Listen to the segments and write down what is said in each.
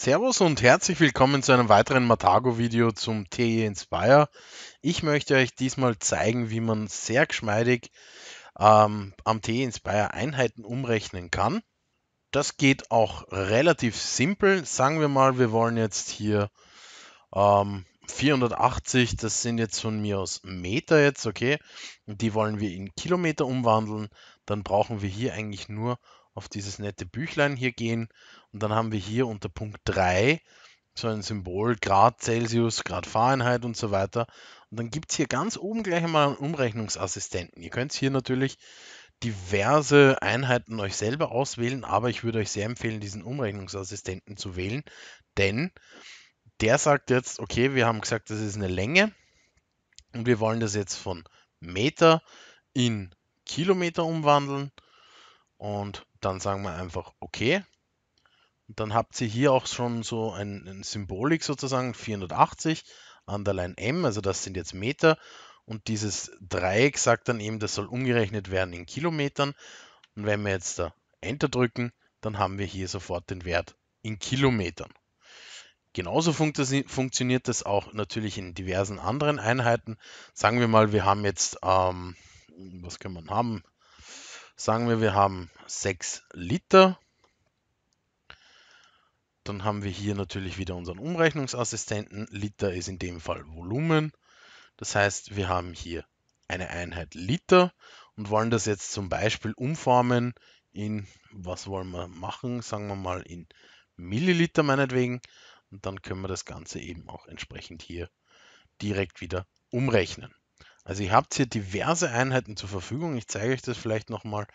Servus und herzlich willkommen zu einem weiteren Matago-Video zum TE Inspire. Ich möchte euch diesmal zeigen, wie man sehr geschmeidig ähm, am TE Inspire Einheiten umrechnen kann. Das geht auch relativ simpel. Sagen wir mal, wir wollen jetzt hier ähm, 480, das sind jetzt von mir aus Meter jetzt, okay. Und die wollen wir in Kilometer umwandeln. Dann brauchen wir hier eigentlich nur auf dieses nette Büchlein hier gehen und dann haben wir hier unter Punkt 3 so ein Symbol Grad Celsius, Grad Fahrenheit und so weiter. Und dann gibt es hier ganz oben gleich einmal einen Umrechnungsassistenten. Ihr könnt hier natürlich diverse Einheiten euch selber auswählen, aber ich würde euch sehr empfehlen, diesen Umrechnungsassistenten zu wählen, denn der sagt jetzt, okay, wir haben gesagt, das ist eine Länge und wir wollen das jetzt von Meter in Kilometer umwandeln und dann sagen wir einfach okay. Und dann habt ihr hier auch schon so ein, ein Symbolik sozusagen 480 Underline M, also das sind jetzt Meter. Und dieses Dreieck sagt dann eben, das soll umgerechnet werden in Kilometern. Und wenn wir jetzt da Enter drücken, dann haben wir hier sofort den Wert in Kilometern. Genauso funkt das, funktioniert das auch natürlich in diversen anderen Einheiten. Sagen wir mal, wir haben jetzt, ähm, was kann man haben? Sagen wir, wir haben 6 Liter. Dann haben wir hier natürlich wieder unseren Umrechnungsassistenten. Liter ist in dem Fall Volumen. Das heißt, wir haben hier eine Einheit Liter und wollen das jetzt zum Beispiel umformen in, was wollen wir machen? Sagen wir mal in Milliliter meinetwegen. Und dann können wir das Ganze eben auch entsprechend hier direkt wieder umrechnen. Also ihr habt hier diverse Einheiten zur Verfügung. Ich zeige euch das vielleicht nochmal.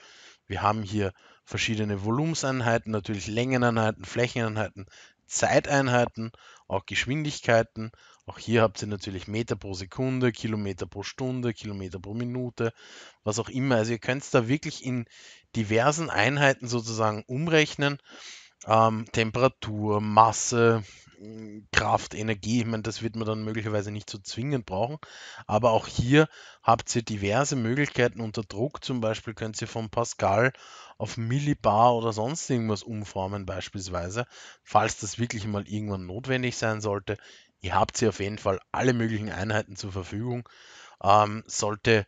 Wir haben hier verschiedene Volumenseinheiten, natürlich Längeneinheiten, Flächeneinheiten, Zeiteinheiten, auch Geschwindigkeiten. Auch hier habt ihr natürlich Meter pro Sekunde, Kilometer pro Stunde, Kilometer pro Minute, was auch immer. Also ihr könnt es da wirklich in diversen Einheiten sozusagen umrechnen. Ähm, Temperatur, Masse, Kraft, Energie. Ich meine, das wird man dann möglicherweise nicht so zwingend brauchen. Aber auch hier habt ihr diverse Möglichkeiten unter Druck. Zum Beispiel könnt ihr von Pascal auf Millibar oder sonst irgendwas umformen, beispielsweise, falls das wirklich mal irgendwann notwendig sein sollte. Ihr habt hier auf jeden Fall alle möglichen Einheiten zur Verfügung. Ähm, sollte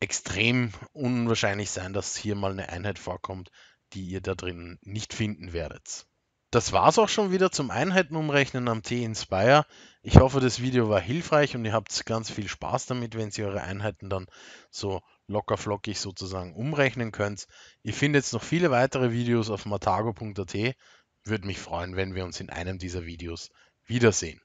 extrem unwahrscheinlich sein, dass hier mal eine Einheit vorkommt, die ihr da drin nicht finden werdet. Das war's auch schon wieder zum Einheitenumrechnen am T-Inspire. Ich hoffe, das Video war hilfreich und ihr habt ganz viel Spaß damit, wenn ihr eure Einheiten dann so locker flockig sozusagen umrechnen könnt. Ihr findet jetzt noch viele weitere Videos auf matago.at. Würde mich freuen, wenn wir uns in einem dieser Videos wiedersehen.